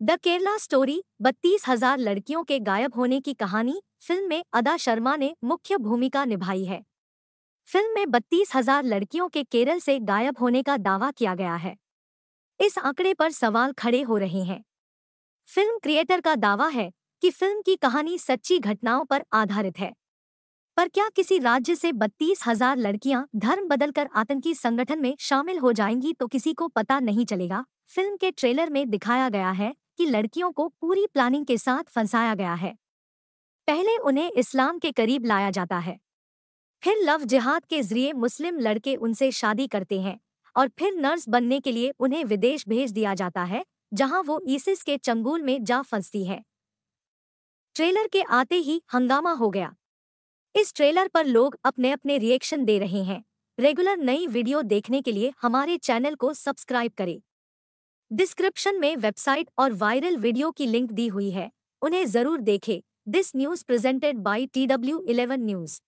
the Kerala story बत्तीस हजार लड़कियों के गायब होने की कहानी फिल्म में अदा शर्मा ने मुख्य भूमिका निभाई है फिल्म में बत्तीस हजार लड़कियों के केरल से गायब होने का दावा किया गया है इस आंकड़े पर सवाल खड़े हो रहे हैं फिल्म क्रिएटर का दावा है कि फिल्म की कहानी सच्ची घटनाओं पर आधारित है पर क्या किसी राज्य से बत्तीस हजार लड़कियां धर्म बदलकर आतंकी संगठन में शामिल हो जाएंगी तो किसी को पता नहीं चलेगा फिल्म के ट्रेलर में दिखाया गया है कि लड़कियों को पूरी प्लानिंग के साथ फंसाया गया है पहले उन्हें इस्लाम के करीब लाया जाता है फिर लव जिहाद के जरिए मुस्लिम लड़के उनसे शादी करते हैं और फिर नर्स बनने के लिए उन्हें विदेश भेज दिया जाता है जहां वो ईसिस के चंगुल में जा फंसती है ट्रेलर के आते ही हंगामा हो गया इस ट्रेलर पर लोग अपने अपने रिएक्शन दे रहे हैं रेगुलर नई वीडियो देखने के लिए हमारे चैनल को सब्सक्राइब करें डिस्क्रिप्शन में वेबसाइट और वायरल वीडियो की लिंक दी हुई है उन्हें जरूर देखें this news presented by T W eleven news